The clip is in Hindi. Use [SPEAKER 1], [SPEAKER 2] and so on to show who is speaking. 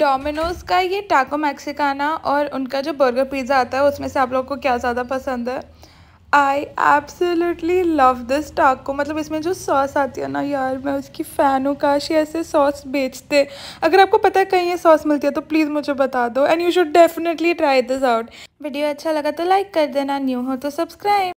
[SPEAKER 1] डोमिनोज़ का ये टाको मैक्सिकाना और उनका जो बर्गर पिज़्ज़ा आता है उसमें से आप लोगों को क्या ज़्यादा पसंद है आई एब्सोल्युटली लव दिस टाको मतलब इसमें जो सॉस आती है ना यार मैं उसकी फ़ैन हूँ काश ये ऐसे सॉस बेचते अगर आपको पता है कहीं ये सॉस मिलती है तो प्लीज़ मुझे बता दो and you should definitely try this out video अच्छा लगा तो लाइक कर देना न्यू हो तो सब्सक्राइब